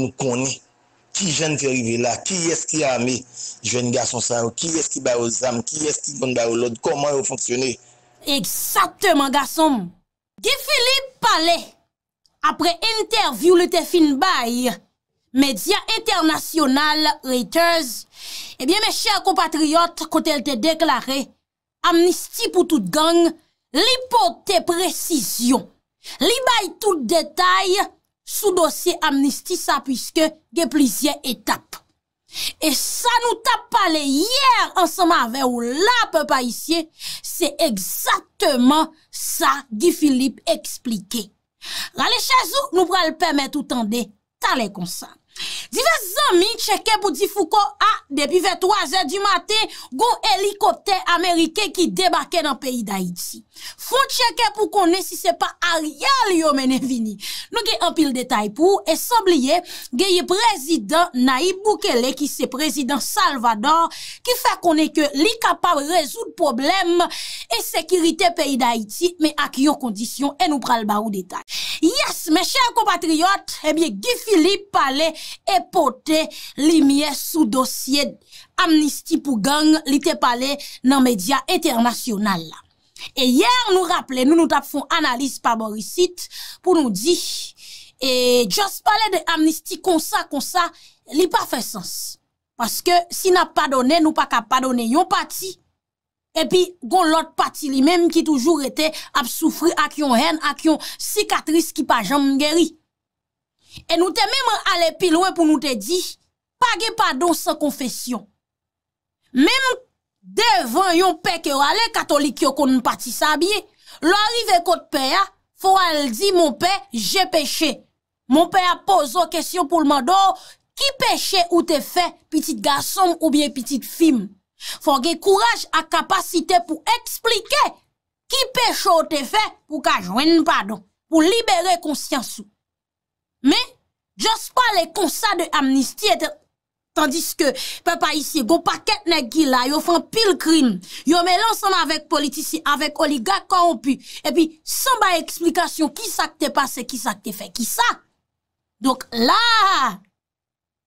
nou koni, ki jen fè rive la, ki yè skè amè, jen gasson sa ou, ki yè skè bè ou zam, ki yè skè kon bè ou lod, koman yè ou fonksyonè. Eksatèman gasson. De Filip Palè, apre interview le te fin bay, media internasyonal, reytez, ebyen mè chèr kompatriot kote l te deklare, amnisti pou tout gang, li pou te presisyon, li bay tout detay, Soudosye amnistisa pwiske ge plizye etap. E sa nou tap pale yer ansama ave ou la pe pa isye, se eksatman sa gi Filip eksplike. Rale chazou nou pral pemet ou tande talekonsan. Divers zami cheke pou di fou ko a ah, depi ve 3 e di mate Gon helikopter amerike ki debake nan peyi da iti Fou cheke pou kone si se pa a riyal yo menen vini Nou ge an pil detay pou Esamblie geye prezident Nayib Boukele ki se prezident Salvador Ki fe konen ke li kapab rezoud problem e sekirite peyi da iti Me ak yo kondisyon en ou pral ba ou detay Yes, mes chèr compatriot, ebye eh Guy Philippe pale epote li miye sou dosye amnisti pou gang li te pale nan media internasyonal la. E yer nou rappele, nou nou tap foun analise pa borisit pou nou di, e eh, just pale de amnisti konsa konsa, li pa fe sens. Paske si na padone, nou pa ka padone yon pati. epi gon lot pati li menm ki toujou rete ap soufri ak yon hen, ak yon sikatris ki pa jom ngeri. E nou te menm ale pilwe pou nou te di, page padon san konfesyon. Menm devan yon peke wale katolik yo konn pati sa biye, lorive kote peya, fwa el di, mon pe, je peche. Mon pe ya pozo kesyon pou lman do, ki peche ou te fe, pitit gason ou biye pitit fim. Fongi kouraj a kapasite pou eksplike ki pe chote fe pou ka jwen pa don, pou libere konsyansou. Me, jons pa le konsa de amnistie, tandis ke pe pa isi go paket negi la, yo fan pilkrin, yo men lansan avèk politisi, avèk oliga, ka ou pi, epi san ba eksplikasyon ki sa kte pase, ki sa kte fe, ki sa. Donk la...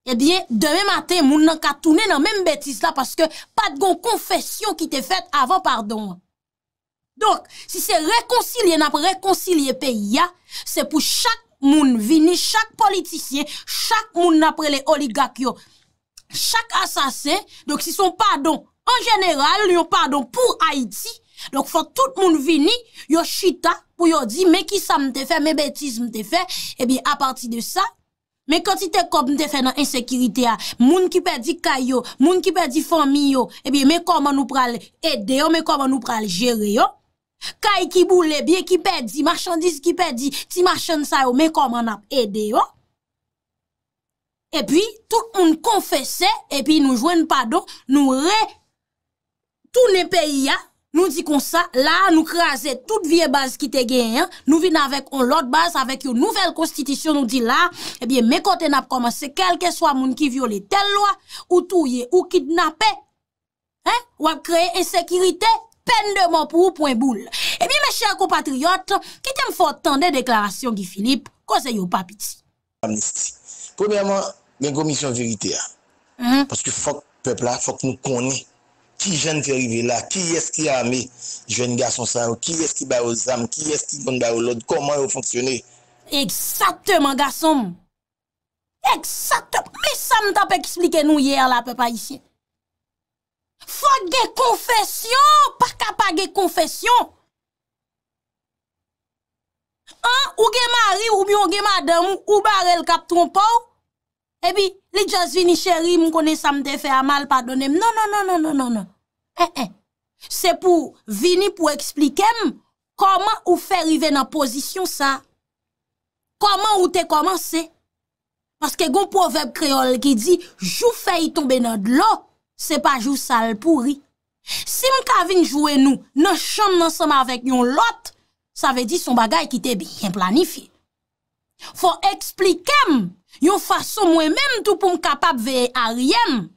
Ebyen, eh deme maten moun nan katounen nan men betis la Paske pat gon konfesyon ki te fet avan pardon Donk, si se rekoncilye nan pre rekoncilye pe ya Se pou chak moun vini, chak politisyen Chak moun nan pre le oligak yo Chak asasen, donk si son pardon En general, yon pardon pou Haiti Donk fwa tout moun vini, yo chita Pou yo di, men ki sa mte fe, men betis mte fe Ebyen, eh aparti de sa Me konti te kop nou te fè nan ensekiritè a, ah, moun ki pè di kay yo, moun ki pè di fòmi yo, e pi me kòman nou pral ede yo, oh, me kòman nou pral jere yo. Kay ki boule, eh biye ki pè di, marchandis ki pè di, ti marchand sa yo, me kòman ap ede yo. E pi, tout moun konfese, e pi nou jwen padon, nou re toune peyi ya. Ah, Nou di kon sa, la nou krasè tout vie base ki te genyen, nou vin avèk on lot base avèk yo nouvel konstitisyon nou di la, ebyen eh mè kote nap komanse kelke swa moun ki viole tel lwa, ou touye ou kidnapè, ou ap kreye ensekiritè, pen de mò pou ou pwen boule. Ebyen eh mè chèrk ou patriyot, kitèm fòt tan de deklarasyon ki Filip, kose yo papiti. Premèman, mè gomisyon verite ya, paske fòk pèpla, fòk nou konè, Ki jen fè rive la, ki yè skè amè, jen gason sa ou, ki yè skè bay ou zam, ki yè skè ban bay ou lod, koman yè ou fonksyonè? Eksatèman, gason! Eksatèman! Mè sa mè tapèk isplike nou yè la, pepa, isye! Fò gè konfèsyon, pa kapa gè konfèsyon! An, ou gè mari, ou byon gè madame, ou barel kap tron pa ou? Ebi, li jazvini cheri mkone sa mte fe a mal padonem. Non, non, non, non, non, non, non. E, e. Se pou vini pou eksplikem, koman ou fe rive nan pozisyon sa? Koman ou te komanse? Paske goun proverb kreol ki di, jou fe yi tombe nan dlo, se pa jou salpouri. Si mka vin jouen nou, nan chan nan seman avèk yon lot, sa ve di son bagay ki te biyen planifiye. Fò eksplikem, yon fason mwen menm tout pou m kapap veye a riyem.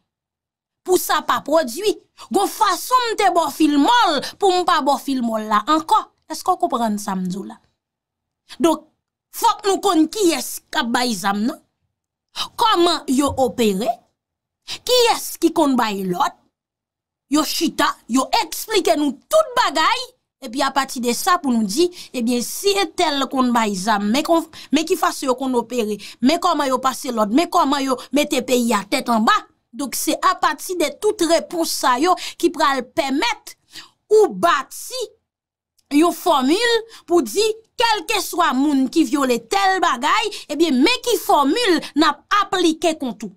Pou sa pa prodwi, yon fason te bo fil mol pou m pa bo fil mol la anko. Esko koupren samzou la? Dok, fòk nou kon ki yes kap bay zam nan? Koman yo opere? Ki yes ki kon bay lot? Yo chita, yo eksplike nou tout bagay. Epi apati de sa pou nou di, ebyen eh si tel kon ba izan, me ki fase yo kon opere, me koman yo pase lod, me koman yo mette peyi a tet an ba. Dok se apati de tout reponsa yo ki pral pemet ou bati yo formule pou di kelke swa moun ki viole tel bagay, ebyen eh me ki formule nap aplike kontou.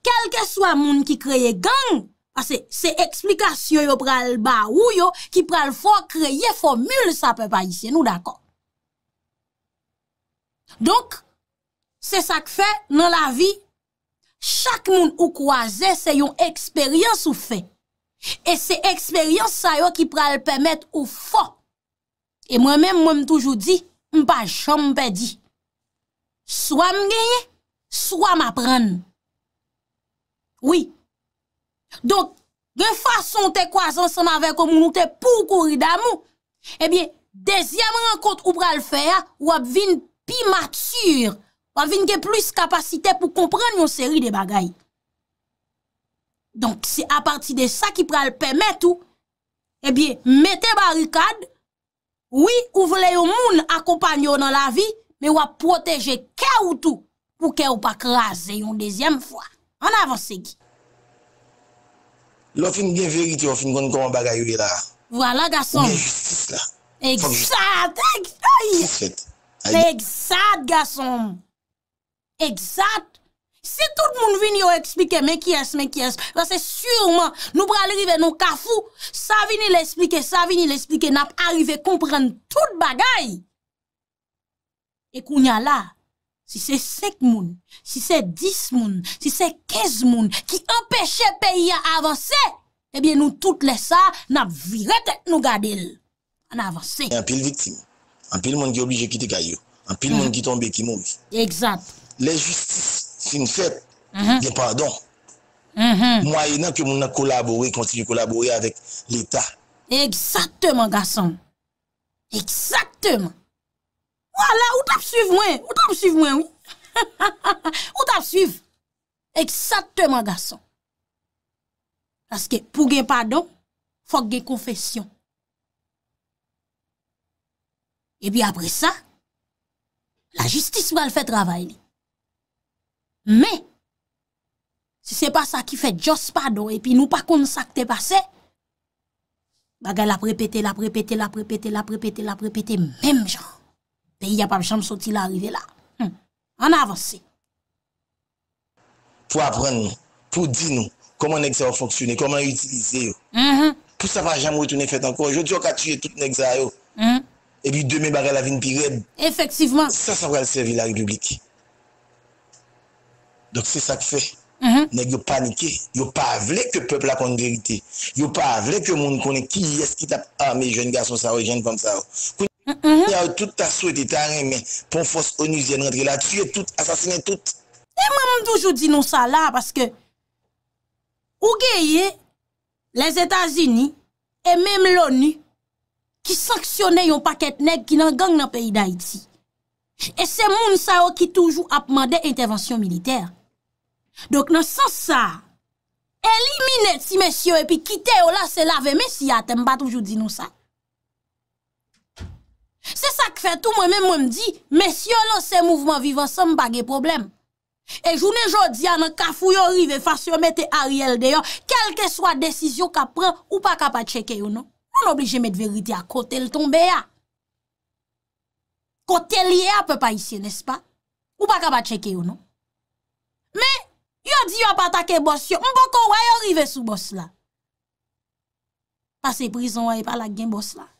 Kelke swa moun ki kreye gang, Ase, se eksplikasyon yo pral ba ou yo, ki pral fò kreye fòmul, sa pe pa isye nou d'akon. Donk, se sa k fe nan la vi, chak moun ou kwa zè, se yon eksperyans ou fe. E se eksperyans sa yo ki pral pèmèt ou fò. E mwen mèm mwen m'toujou di, mpa jom mpe di. Swa mgenye, swa m'apren. Ouye, Donk, gen fason te kwa zan san ave komoun ou te pou kouri damou, e bie, dezyam renkot ou pral fè ya, wap vin pi matur, wap vin gen plus kapasite pou kompran yon seri de bagay. Donk, se a parti de sa ki pral pèmèt ou, e bie, metè barikad, oui, ou vle yon moun akopanyo nan la vi, me wap proteje kè ou tou, pou kè ou pa krasè yon dezyam fwa. An avansè ki. Lò fin gen verite, lò fin kon kon bagay wè la. Vwala, gason. Mè justice la. Eksat, eksat. Eksat, gason. Eksat. Si tout moun vini yo eksplike, mè kyes, mè kyes. Vase sureman, nou pralive nou kafou. Sa vini l'esplike, sa vini l'esplike. Nap arrive kompren tout bagay. E koun ya la. Si se sek moun, si se dis moun, si se kez moun ki empèche peyi an avansè, ebyen eh nou tout lesa nan virete nou gabel an avansè. An pil viktim, an pil moun ki oblije kite kayo, an pil mm. moun ki tombe ki moumi. Exact. Le justice sin fèt gen mm-hmm. pardon. Mwa mm-hmm. yè nan ke moun nan kolaborè, konti yè kolaborè avèk l'Etat. Exactèman, Gassan. Exactèman. Wala, ou tap suiv mwen. Ou tap suiv mwen, wou. Ou tap suiv. Eksatèman, gason. Aske, pou gen padon, fok gen konfesyon. E pi apre sa, la justice wale fè travay li. Mè, se se pa sa ki fè jospadon, e pi nou pa kon sa k te pase, baga la pre pète, la pre pète, la pre pète, la pre pète, la pre pète, mèm jan. Te y ap ap chanm soti la arive la. Hmm. An avanse. Po apren nou. Po di nou. Koman ek sa ou foksyone. Koman utilize yo. Mm-hmm. Po sa va jam ou toune fet anko. Jou di yo katuye touten ek sa yo. Mm-hmm. Ebi deme bare la vin pi red. Efektsivman. Sa sa vre lsevi la republiki. Dok se sa kfe. Mm-hmm. Nek yo panike. Yo pa vle ke pepl la kon derite. Yo pa vle ke moun konen ki y eski tap ame ah, jen gason sa ou jen kon sa ou. Mm-hmm. Yaw, tout ta sou ete tan reme, pon fos onu zen rentre la, tue tout, asasine tout. Eman non, moun toujou di nou sa la, paske ou geye, les Etats-Unis, e menm l'ONU, ki sanksyone yon paket neg ki nan gang nan peyi da iti. E se moun sa yo ki toujou apmande intervensyon militer. Dok nan san sa, elimine ti mesyo e pi kite yo oh la se lave mesya temba toujou di nou sa. Se sa k fè tou, mwen mè mwen mdi, mè syon lò se mouvman vivan se m bagè problem. E jounè jò di an, kafou yò rive fasyon mète a riel deyon, kelke swa desisyon ka pran, ou pa kapa cheke yonon. Moun oblije mèt veriti a kote l'ton beya. Kote liye a pè pa isye, nespa? Ou pa kapa cheke yonon. Mè, yò di yon patake bos yon, mwen pokon wè yon rive sou bos la. Pase prison wè yon e pala gen bos la.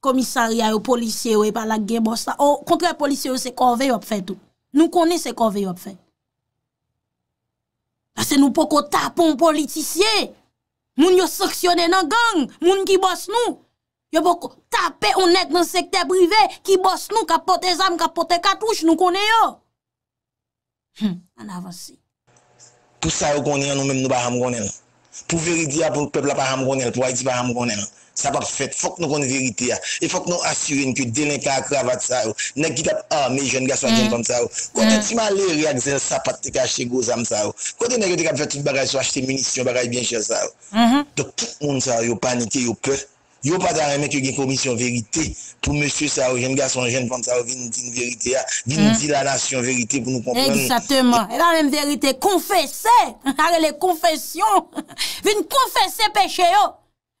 komisariye ou polisye ou e pa la gen bosta. Ou, oh, kontre polisye ou se konve yo ap fè tout. Nou konè se konve yo ap fè. Basè nou pou ko tapon politisye. Moun yo saksyonè nan gang. Moun ki bosta nou. Yo pou ko tape ou net nan sekte privè. Ki bosta nou kapote zam, kapote katouche. Nou konè yo. Hmm, an avansi. Pou sa yo konè yo nou men nou pa ham konè nan. Pou veridia pou nou pebla pa ham konè nan. Pou wajdi pa ham konè nan. sapap fèt, fòk nou kon verite ya, e fòk nou asyren ki delen ka akravat sa ou, nek ki tap, ah, me jen ga son jen ton sa ou, kote ti man lè reak zè sapat te ka achte gozam sa ou, oh. kote nek ki tap fatik bagay sou achte munisyon bagay bien chè sa ou, do tout moun sa ou, oh, yo panike yo kè, yo patan remè ki gen komisyon verite, pou mè sè sa ou, jen ga son jen ton sa ou, vi nou di la nasyon verite pou nou komprèm. Eksatèman, la men verite, konfèsè, arè le konfèsyon, vi nou konfèsè peche yo,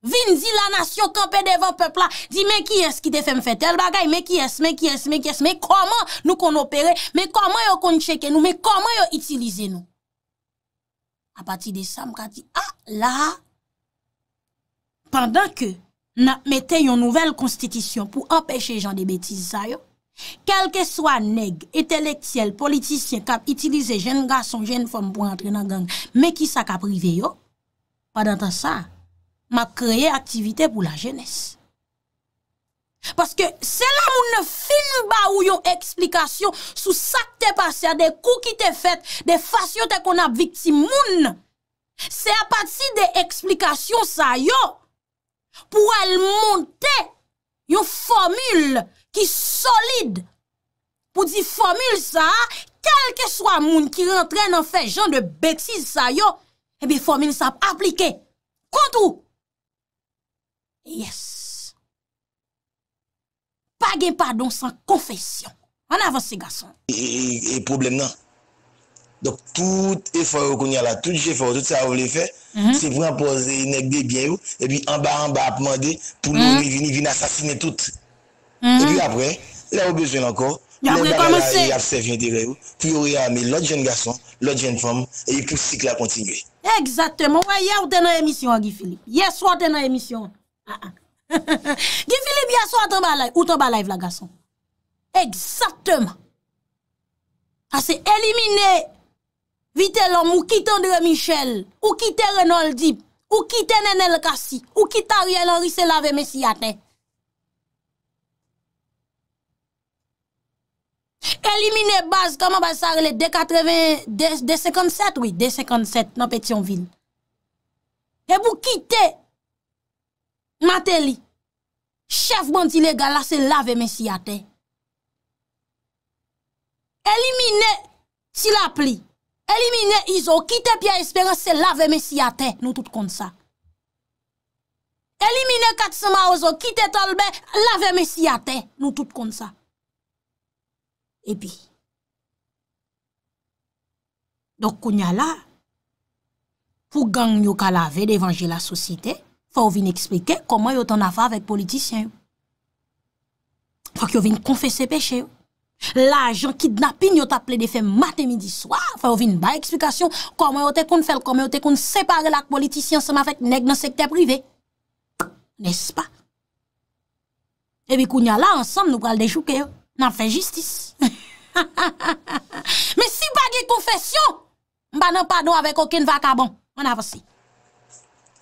Vin di la nasyon kompe de vo pepla Di me ki es ki te fèm fè tel bagay Me ki es, me ki es, me ki es Me koman nou kon opere Me koman yo kon cheke nou Me koman yo itilize ah, nou A pati de sa m ka di Ah la Pendan ke Na metè yon nouvel konstitisyon Pou apèche jan de betise sa yo Kelke swa neg, etelektiel, politisyen Kap itilize jen gason, jen fòm Pou antre nan gang Me ki sa ka prive yo Padantan sa Ma kreye aktivite pou la jenese. Paske se la moun film ba ou yon eksplikasyon sou sak te pase a de kou ki te fet, de fasyon te kon ap viktim moun, se apati de eksplikasyon sa yo, pou el monte yon formule ki solide. Po di formule sa, kal ke swa moun ki rentren an fe jen de betiz sa yo, ebi formule sa aplike. Kont ou? Yes. Pagin pardon san konfesyon. An avansi gason. E problem nan. Dok tout efor yo konya la, tout j'efor, tout sa yo le fe, se pran pose nek de byen yo, e bi an ba an ba ap mande, pou nou re vini, vini asasine tout. E bi apre, le yo bezwen anko, le mbaga ya apsev yon tigre yo, pou yo re ame lot jen gason, lot jen fom, e pou sikla kontinye. Eksateman, wè ya ou denan emisyon agi Filip. Yes ou denan emisyon. Gifilib yaso a to ba lai Ou to ba lai vlagason Eksatman A ah, se elimine Vite lom ou kit Andre Michel Ou kite Renoldi Ou kite Nenel Kassi Ou kite Ariel Henri Selave Elimine bas Kama ba sarle D57 E pou kite Mateli, chef bantile gala se lave mesi ate. Elimine Tilapli, elimine Izo, kite Pia Espera, se lave mesi ate, nou tout kon sa. Elimine Katsuma Ozo, kite Tolbe, lave mesi ate, nou tout kon sa. E pi. Dok kounya la, pou gang nou kalave devanje la sosite... faut venir expliquer comment yo t'en affaire avec politiciens. Faut que yo vienne confesser péché. L'argent kidnapping yo appelé des fait matin midi soir, faut venir ba explication comment yo t'es fait comment yo t'es séparé séparer la politicien ensemble avec nèg dans secteur privé. N'est-ce pas Et puis kounya là ensemble nous pral déchouquer, n'a fait justice. Mais si pas de confession, m'pa non pardon avec aucun vacabon. On avance.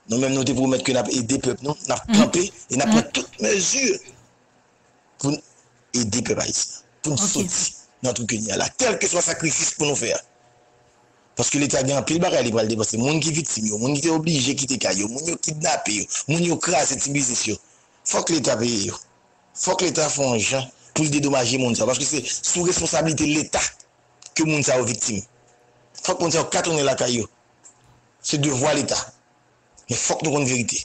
Nou mèm nou te pou mèd ke nap ede pep nou, nap krempè, mm-hmm. e nap prè mm-hmm. tout mèzûr pou ede pep a isi, pou soti nan tout ke ni ala, tel ke swa sakrifis pou nou fè. Paske l'Etat gen apil barè alibwal debò, se moun ki vitim yo, moun ki te oblige ki te kayo, moun yo kidnap yo, moun yo kras etibize syo. Fòk l'Etat veye yo, fòk l'Etat fònje pou se dedomaje moun sa, paske se sou responsabilite l'Etat ke moun sa ou vitim. Fòk moun sa ou katonè la kayo, se devwa l'Etat. Men fok nou konn verite.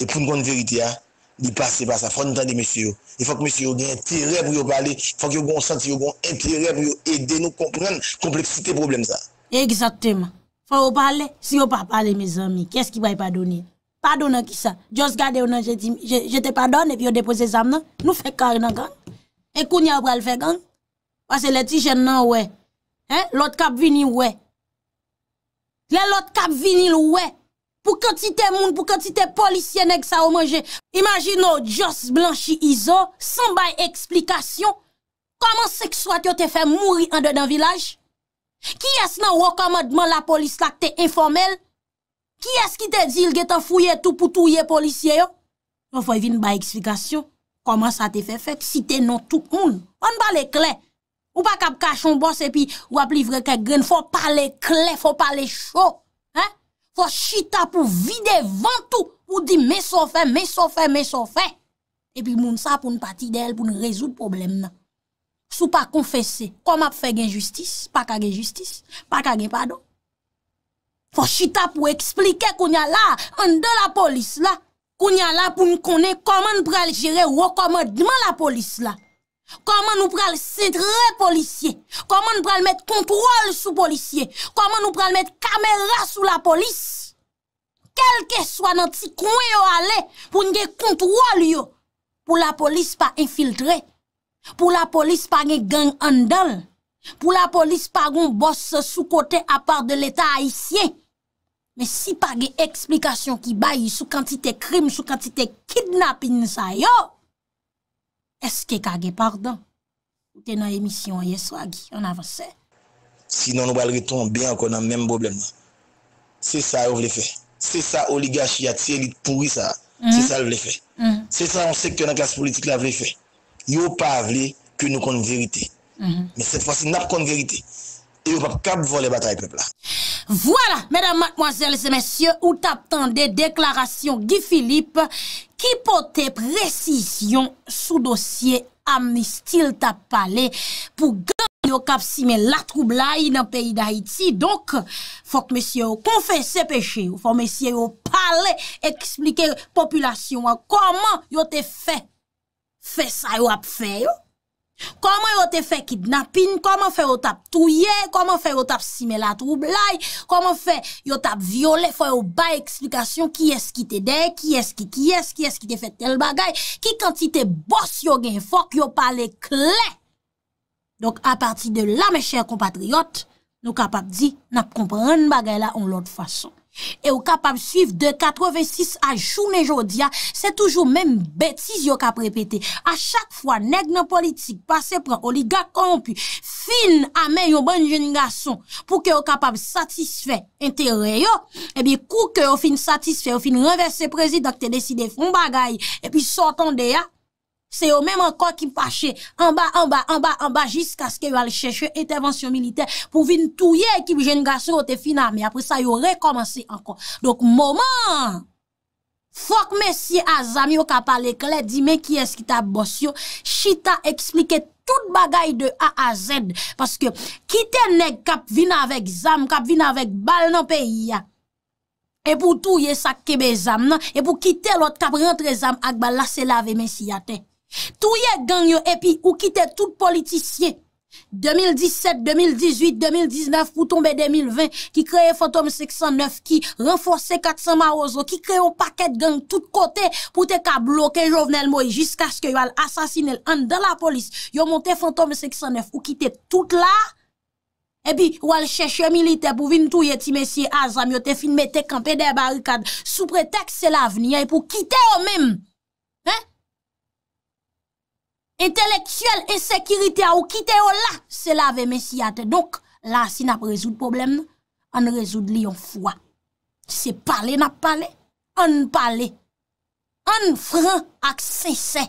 E pou nou konn verite ya, di pas se pas sa, fok nou ta de mesi yo. E fok mesi yo gen yon tere pou yo pale, fok yo gon santi, yo gon tere pou yo ede, nou kompren, kompleksite problem sa. Eksatema. Fok yo pale, si yo pa pale me zami, kes ki bay padouni? Padounan ki sa? Just gade yon nan, je te padoune, pi yo depose zam nan, nou fe kar nan gang. E koun ya wapal fe gang. Pase le ti jen non, nan we. He? Lot kap vinil we. Le lot kap vinil we. pou kwen ti te moun, pou kwen ti te polisye nek sa ou manje. Imagino, Jos Blanchi Izo, san bay eksplikasyon, koman sekswati yo te fe mouri an de nan vilaj? Ki es nan wakamadman la polis la ki te informel? Ki es ki te dil ge te fouye tou pou touye polisye yo? Foy vin bay eksplikasyon, koman sa te fe fe, si te nan tou moun. An ba le kle, ou pa kap kachon bose, ou ap livre ke gren, fò pa le kle, fò pa le chò. Fos chita pou vide vantou pou di mè so fè, mè so fè, mè so fè. E pi moun sa pou nou pati de el pou nou rezout problem nan. Sou pa konfese, kom ap fè gen justice, pa kage justice, pa kage pado. Fos chita pou eksplike koun ya la, an de la polis la, koun ya la pou nou konen koman praljere ou akomodman la polis la. Koman nou pral sintre policye, koman nou pral met kontrol sou policye, koman nou pral met kamera sou la polis Kelke swa nan ti kwen yo ale pou nge kontrol yo Pou la polis pa infiltre, pou la polis pa gen gang andal, pou la polis pa gen boss sou kote a part de l'eta haisyen Men si pa gen eksplikasyon ki bayi sou kantite krim, sou kantite kidnapping sa yo Eske kage pardan, ou te nan emisyon an ye swagi, an avanse. Sinan nou balriton, ben akon nan menm problem nan. Se sa yo vle fe, se sa oligashi ya tse li tpouri sa, se mhm. sa yo vle fe. Mhm. Se sa on seke nan klas politik la vle fe. Yo pa vle ke nou konn verite. Mhm. Men set fwasi nap konn verite. E yo pa kab von le batay pepla. Vwala, medan matmoazel se mesye, ou tap tande deklarasyon Gui Philippe Hipote prezisyon sou dosye amnistil tap pale pou ganyo kap simen la troubla yi nan peyi da iti. Donk fok mesye yo konfese peche yo, fok mesye yo pale eksplike populasyon an koman yo te fe, fe sa yo ap fe yo. Koman yo te fe kidnapin, koman fe yo tap touye, koman fe yo tap simela troublai, koman fe yo tap viole, fwe yo bay eksplikasyon ki eski te dey, ki eski, ki eski, ki eski te fe tel bagay, ki kantite bos yo gen fok, yo pale kle. Donk apati de la me chèr kompatriot, nou kapap di nap kompren bagay la on lot fason. E ou kapab suiv de 86 a jounen jodia, se toujou men betis yo kap repete. A chak fwa neg nan politik, pase pran, oliga kampi, fin ame yo ban jeningason pou ke ou kapab satisfe entere yo. E bi kou ke ou fin satisfe, ou fin renverse prezidak te deside foun bagay, e pi sotan de ya. Se yo mèm ankon ki pache, anba, anba, anba, anba, jiska skè yo alè chèche etèvensyon milite, pou vin touye ekip jèn gassro te fina, mè apre sa yo rekomansi ankon. Dok mòman, fòk mèsi a zami yo kap pale kle, di mè ki eskita bòsyo, shita eksplike tout bagay de a a zed, paske kite nèk kap vin avèk zami, kap vin avèk bal nan peyi ya, e pou touye sakkebe zami nan, e pou kite lòt kap rentre zami ak bal la se lave mèsi yate. Touye gang yo epi ou kite tout politisyen, 2017, 2018, 2019, pou tombe 2020, ki kreye fantom 609, ki renfose 400 maroz, ki kreye ou paket gang tout kote pou te ka bloke jovenel moi jiska skyo yo al asasine, an de la polis, yo monte fantom 609, ou kite tout la, epi yo al cheche milite pou vin touye ti mesye azam, yo te finmete kampede barikad, sou pretex se la veni, an pou kite yo mem. enteleksyel e sekirite a ou kite yo la, se la ve mesyate. Donk, la si nap rezoud problem, an rezoud li yon fwa. Se pale nap pale, an pale, an fran ak sese.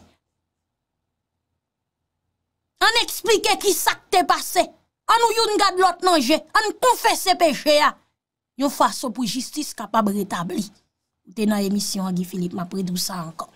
An eksplike ki sakte pase, an ou yon gad lot nanje, an konfese peje ya, yon fwa so pou justice kapab retabli. Te nan emisyon, Agi Philippe, ma predou sa ankon.